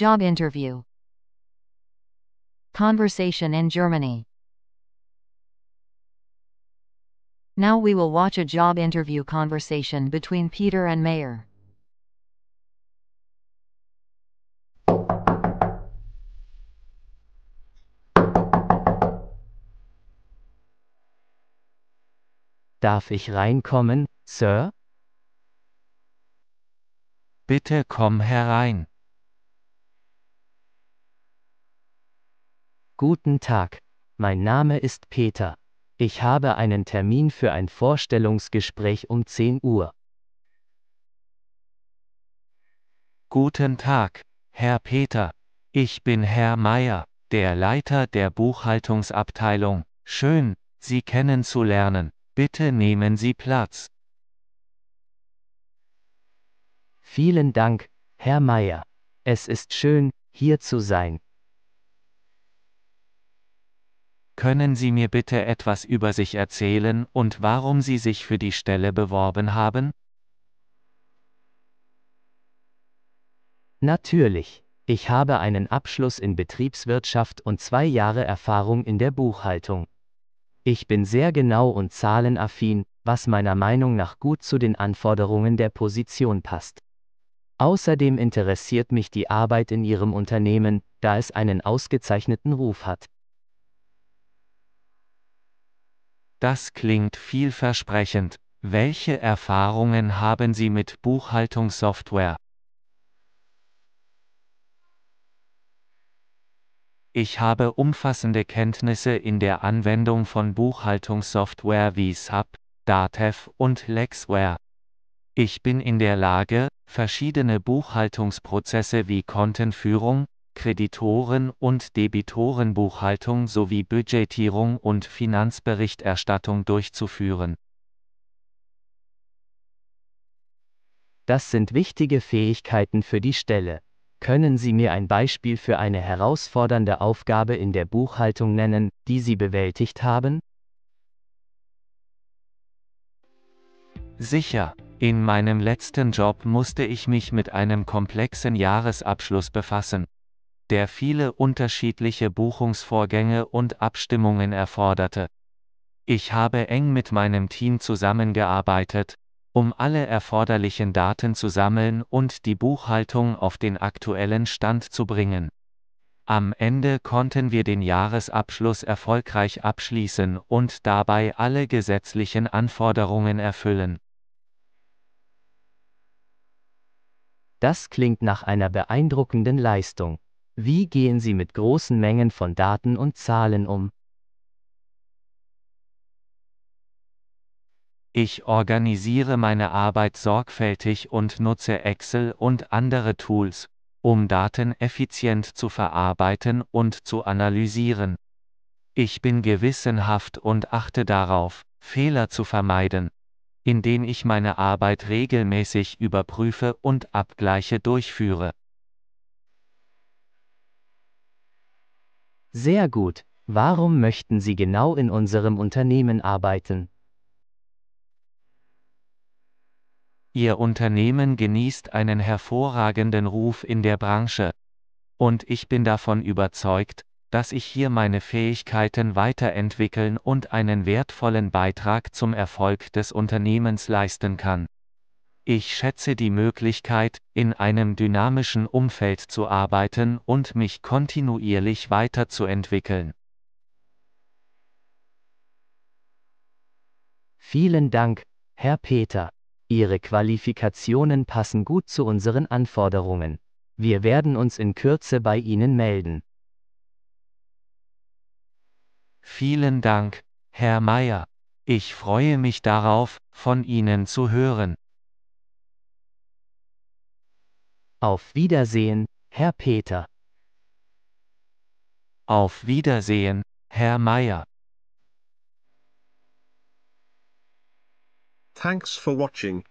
Job interview Conversation in Germany Now we will watch a job interview conversation between Peter and Mayer. Darf ich reinkommen, Sir? Bitte komm herein. Guten Tag, mein Name ist Peter. Ich habe einen Termin für ein Vorstellungsgespräch um 10 Uhr. Guten Tag, Herr Peter. Ich bin Herr Meier, der Leiter der Buchhaltungsabteilung. Schön, Sie kennenzulernen. Bitte nehmen Sie Platz. Vielen Dank, Herr Meier. Es ist schön, hier zu sein. können Sie mir bitte etwas über sich erzählen und warum Sie sich für die Stelle beworben haben? Natürlich, ich habe einen Abschluss in Betriebswirtschaft und zwei Jahre Erfahrung in der Buchhaltung. Ich bin sehr genau und zahlenaffin, was meiner Meinung nach gut zu den Anforderungen der Position passt. Außerdem interessiert mich die Arbeit in Ihrem Unternehmen, da es einen ausgezeichneten Ruf hat. Das klingt vielversprechend. Welche Erfahrungen haben Sie mit Buchhaltungssoftware? Ich habe umfassende Kenntnisse in der Anwendung von Buchhaltungssoftware wie SAP, Datev und Lexware. Ich bin in der Lage, verschiedene Buchhaltungsprozesse wie Kontenführung, Kreditoren- und Debitorenbuchhaltung sowie Budgetierung und Finanzberichterstattung durchzuführen. Das sind wichtige Fähigkeiten für die Stelle. Können Sie mir ein Beispiel für eine herausfordernde Aufgabe in der Buchhaltung nennen, die Sie bewältigt haben? Sicher, in meinem letzten Job musste ich mich mit einem komplexen Jahresabschluss befassen, der viele unterschiedliche Buchungsvorgänge und Abstimmungen erforderte. Ich habe eng mit meinem Team zusammengearbeitet, um alle erforderlichen Daten zu sammeln und die Buchhaltung auf den aktuellen Stand zu bringen. Am Ende konnten wir den Jahresabschluss erfolgreich abschließen und dabei alle gesetzlichen Anforderungen erfüllen. Das klingt nach einer beeindruckenden Leistung. Wie gehen Sie mit großen Mengen von Daten und Zahlen um? Ich organisiere meine Arbeit sorgfältig und nutze Excel und andere Tools, um Daten effizient zu verarbeiten und zu analysieren. Ich bin gewissenhaft und achte darauf, Fehler zu vermeiden, indem ich meine Arbeit regelmäßig überprüfe und Abgleiche durchführe. Sehr gut, warum möchten Sie genau in unserem Unternehmen arbeiten? Ihr Unternehmen genießt einen hervorragenden Ruf in der Branche. Und ich bin davon überzeugt, dass ich hier meine Fähigkeiten weiterentwickeln und einen wertvollen Beitrag zum Erfolg des Unternehmens leisten kann. Ich schätze die Möglichkeit, in einem dynamischen Umfeld zu arbeiten und mich kontinuierlich weiterzuentwickeln. Vielen Dank, Herr Peter. Ihre Qualifikationen passen gut zu unseren Anforderungen. Wir werden uns in Kürze bei Ihnen melden. Vielen Dank, Herr Mayer. Ich freue mich darauf, von Ihnen zu hören. Auf Wiedersehen, Herr Peter. Auf Wiedersehen, Herr Meier. Thanks for watching.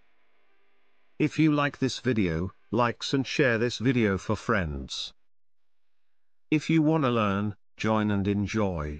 If you like this video, likes and share this video for friends. If you wanna learn, join and enjoy.